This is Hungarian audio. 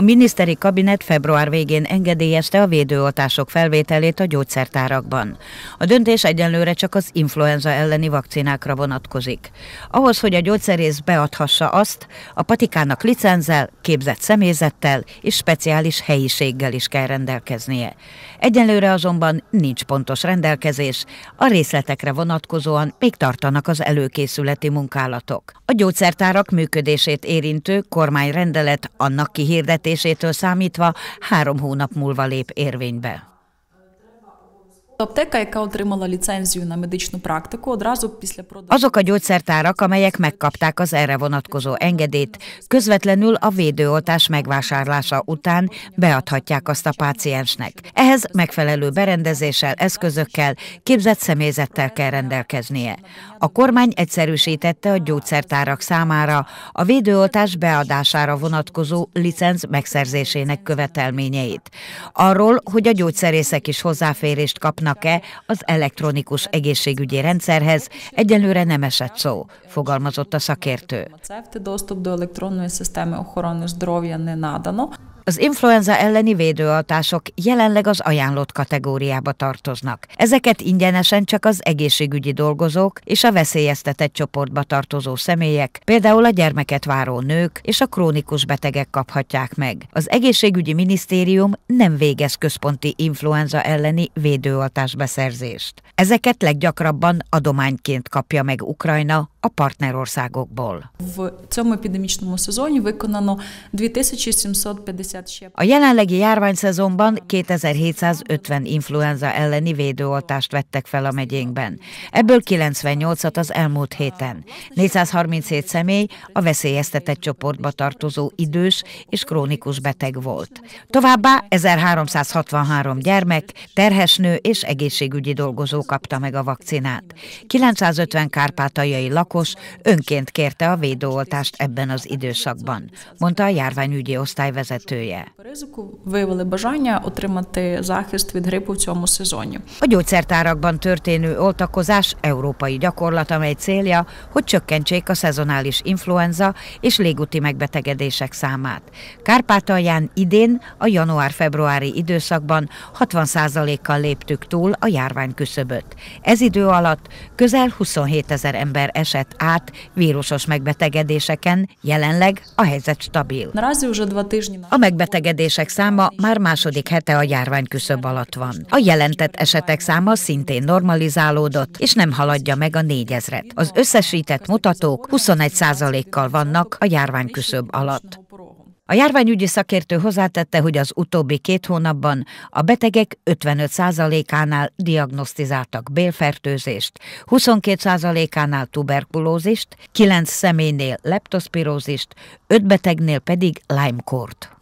A miniszteri kabinet február végén engedélyezte a védőoltások felvételét a gyógyszertárakban. A döntés egyenlőre csak az influenza elleni vakcinákra vonatkozik. Ahhoz, hogy a gyógyszerész beadhassa azt, a patikának licenzel, képzett személyzettel és speciális helyiséggel is kell rendelkeznie. Egyenlőre azonban nincs pontos rendelkezés, a részletekre vonatkozóan még tartanak az előkészületi munkálatok. A gyógyszertárak működését érintő kormányrendelet annak kihirdetése bevezetésétől számítva három hónap múlva lép érvénybe. Аптека, яка отримала ліцензію на медичну практику, одразу після продажу... Azok a gyógyszertárak, amelyek megkapták az erre vonatkozó engedélyt, közvetlenül a védőoltás megvásárlása után beadhatják azt a páciensnek. Ehhez megfelelő berendezéssel, eszközökkel, képzett személyzettel kell rendelkeznie. A kormány egyszerűsítette a gyógyszertárak számára a védőoltás beadására vonatkozó licenc megszerzésének követelményeit. Arról, hogy a gyógyszerészek is hozzáférést kapnak jutnak-e az elektronikus egészségügyi rendszerhez, egyelőre nem esett szó, fogalmazott a szakértő. Az influenza elleni védőoltások jelenleg az ajánlott kategóriába tartoznak. Ezeket ingyenesen csak az egészségügyi dolgozók és a veszélyeztetett csoportba tartozó személyek, például a gyermeket váró nők és a krónikus betegek kaphatják meg. Az egészségügyi minisztérium nem végez központi influenza elleni védőoltás beszerzést. Ezeket leggyakrabban adományként kapja meg Ukrajna a partnerországokból. В цьому епідемічному сезоні виконано 2750 a jelenlegi járványszezonban 2750 influenza elleni védőoltást vettek fel a megyénkben. Ebből 98-at az elmúlt héten. 437 személy a veszélyeztetett csoportba tartozó idős és krónikus beteg volt. Továbbá 1363 gyermek, terhesnő és egészségügyi dolgozó kapta meg a vakcinát. 950 kárpátaljai lakos önként kérte a védőoltást ebben az időszakban, mondta a járványügyi osztályvezetője jövője. A gyógyszertárakban történő oltakozás európai gyakorlat, amely célja, hogy csökkentsék a szezonális influenza és légúti megbetegedések számát. Kárpátalján idén a január-februári időszakban 60%-kal léptük túl a járvány küszöböt. Ez idő alatt közel 27 ezer ember esett át vírusos megbetegedéseken, jelenleg a helyzet stabil. A megbetegedések száma már második hete a járvány küszöb alatt van. A jelentett esetek száma szintén normalizálódott, és nem haladja meg a négyezret. Az összesített mutatók 21%-kal vannak a járvány küszöb alatt. A járványügyi szakértő hozzátette, hogy az utóbbi két hónapban a betegek 55%-ánál diagnosztizáltak bélfertőzést, 22%-ánál tuberkulózist, 9 személynél leptospirózist, 5 betegnél pedig Lyme-kort.